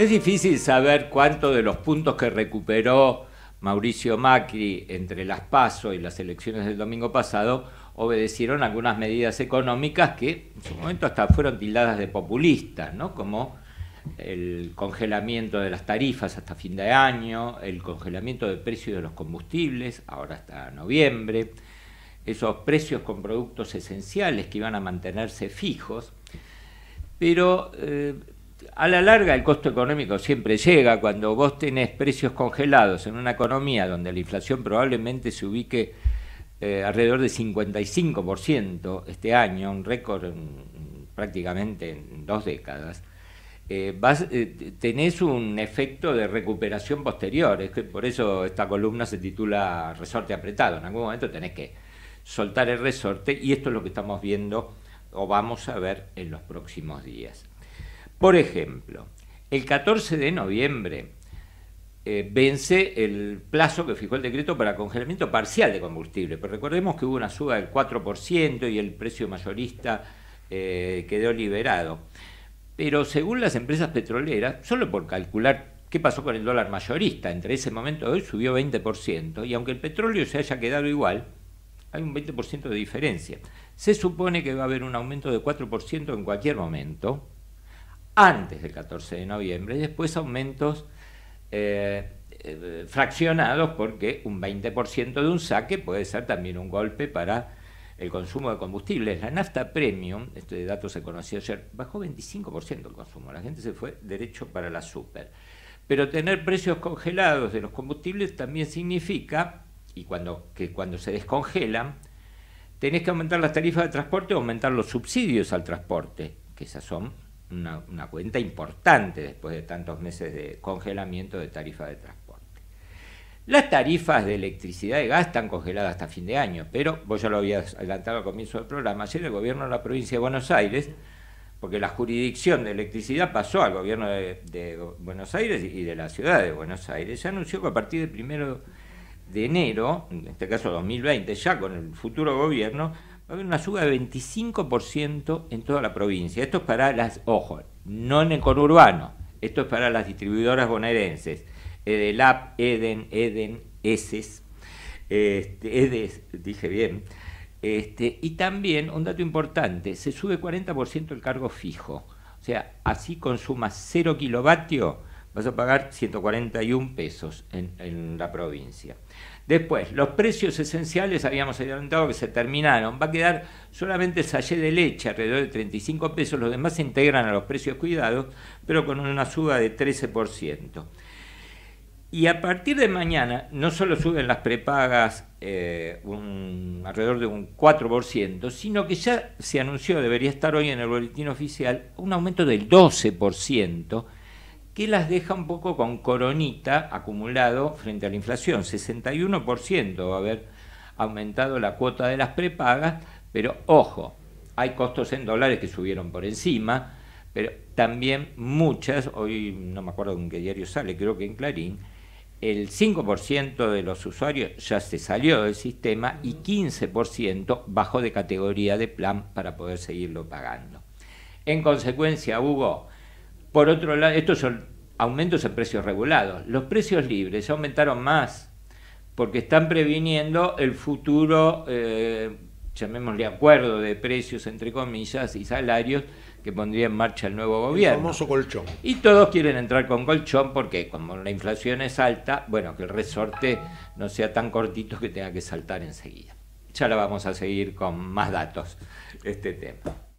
Es difícil saber cuánto de los puntos que recuperó Mauricio Macri entre las PASO y las elecciones del domingo pasado obedecieron algunas medidas económicas que en su momento hasta fueron tildadas de populistas, Como el congelamiento de las tarifas hasta fin de año, el congelamiento de precios de los combustibles, ahora hasta noviembre, esos precios con productos esenciales que iban a mantenerse fijos, pero eh, a la larga el costo económico siempre llega cuando vos tenés precios congelados en una economía donde la inflación probablemente se ubique eh, alrededor del 55% este año, un récord prácticamente en dos décadas. Eh, eh, tenés un efecto de recuperación posterior, es que por eso esta columna se titula Resorte apretado, en algún momento tenés que soltar el resorte y esto es lo que estamos viendo o vamos a ver en los próximos días. Por ejemplo, el 14 de noviembre eh, vence el plazo que fijó el decreto para congelamiento parcial de combustible, pero pues recordemos que hubo una suba del 4% y el precio mayorista eh, quedó liberado. Pero según las empresas petroleras, solo por calcular qué pasó con el dólar mayorista, entre ese momento y hoy subió 20%, y aunque el petróleo se haya quedado igual, hay un 20% de diferencia. Se supone que va a haber un aumento de 4% en cualquier momento, antes del 14 de noviembre y después aumentos eh, eh, fraccionados porque un 20% de un saque puede ser también un golpe para el consumo de combustibles. La nafta premium, este dato se conoció ayer, bajó 25% el consumo, la gente se fue derecho para la super. Pero tener precios congelados de los combustibles también significa, y cuando, cuando se descongelan, tenés que aumentar las tarifas de transporte o aumentar los subsidios al transporte, que esas son una, cuenta importante después de tantos meses de congelamiento de tarifas de transporte. Las tarifas de electricidad y gas están congeladas hasta fin de año, pero vos ya lo habías adelantado al comienzo del programa. Ayer el gobierno de la provincia de Buenos Aires, porque la jurisdicción de electricidad pasó al gobierno de, Buenos Aires y de la ciudad de Buenos Aires, se anunció que a partir del primero de enero, en este caso 2020, ya con el futuro gobierno, va a haber una suba de 25% en toda la provincia. Esto es para las, ojo, no en el conurbano, esto es para las distribuidoras bonaerenses, EDELAP, EDEN, EDEN, ESES, este, EDES, dije bien, este, y también, un dato importante, se sube 40% el cargo fijo. O sea, así consuma 0 kilovatio, vas a pagar 141 pesos en, la provincia. Después, los precios esenciales habíamos adelantado que se terminaron. Va a quedar solamente el sachet de leche, alrededor de 35 pesos. Los demás se integran a los precios cuidados, pero con una suba de 13%. Y a partir de mañana, no solo suben las prepagas eh, alrededor de un 4%, sino que ya se anunció, debería estar hoy en el boletín oficial, un aumento del 12% que las deja un poco con coronita acumulado frente a la inflación. 61% va a haber aumentado la cuota de las prepagas, pero ojo, hay costos en dólares que subieron por encima, pero también muchas, hoy no me acuerdo en qué diario sale, creo que en Clarín, el 5% de los usuarios ya se salió del sistema y 15% bajó de categoría de plan para poder seguirlo pagando. En consecuencia, Hugo, por otro lado, estos son aumentos en precios regulados. Los precios libres aumentaron más porque están previniendo el futuro, eh, llamémosle acuerdo de precios, entre comillas, y salarios que pondría en marcha el nuevo gobierno. El famoso colchón. Y todos quieren entrar con colchón porque como la inflación es alta, bueno, que el resorte no sea tan cortito que tenga que saltar enseguida. Ya la vamos a seguir con más datos este tema.